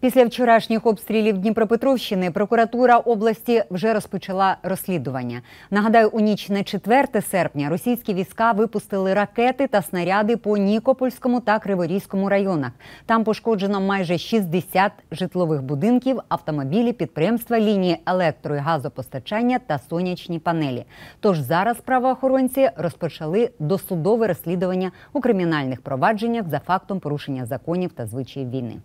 Після вчорашніх обстрілів Дніпропетровщини прокуратура області вже розпочала розслідування. Нагадаю, у ніч на 4 серпня російські війська випустили ракети та снаряди по Нікопольському та Криворізькому районах. Там пошкоджено майже 60 житлових будинків, автомобілі, підприємства, лінії електро- і газопостачання та сонячні панелі. Тож зараз правоохоронці розпочали досудове розслідування у кримінальних провадженнях за фактом порушення законів та звичаїв війни.